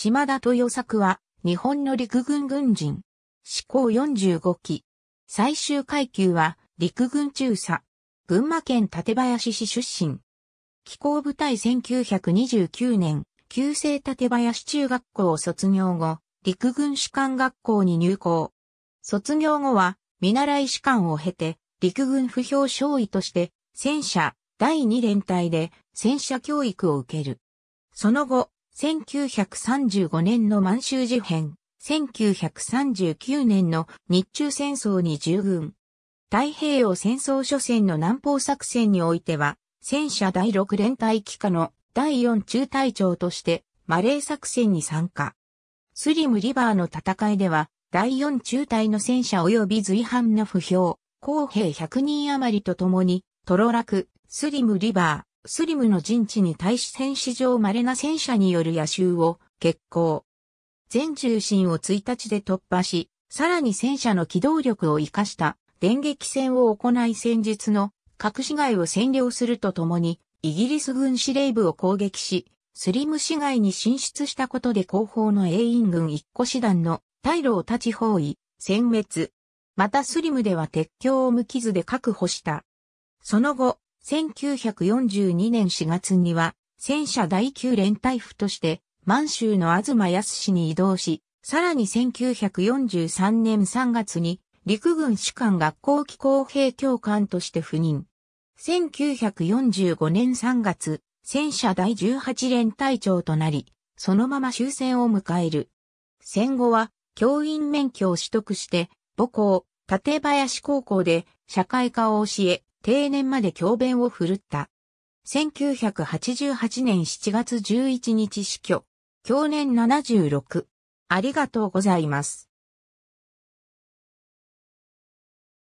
島田豊作は、日本の陸軍軍人。志向45期。最終階級は、陸軍中佐。群馬県館林市出身。機構部隊1929年、旧制館林中学校を卒業後、陸軍士官学校に入校。卒業後は、見習い士官を経て、陸軍不評少尉として、戦車、第2連隊で戦車教育を受ける。その後、1935年の満州事変、1939年の日中戦争に従軍。太平洋戦争初戦の南方作戦においては、戦車第6連隊機下の第4中隊長としてマレー作戦に参加。スリムリバーの戦いでは、第4中隊の戦車及び随伴の不評、公兵100人余りと共に、トロラク、スリムリバー、スリムの陣地に対し戦史上稀な戦車による野襲を決行。全中心を1日で突破し、さらに戦車の機動力を活かした電撃戦を行い戦術の隠し街を占領するとともに、イギリス軍司令部を攻撃し、スリム市街に進出したことで後方の英院軍一個師団の退路を立ち包囲、殲滅。またスリムでは鉄橋を無傷で確保した。その後、1942年4月には、戦車第9連隊府として、満州の東康に移動し、さらに1943年3月に、陸軍士官学校機構兵教官として赴任。1945年3月、戦車第18連隊長となり、そのまま終戦を迎える。戦後は、教員免許を取得して、母校、立林高校で社会科を教え、定年まで教鞭を振るった。1988年7月11日死去。去年76。ありがとうございます。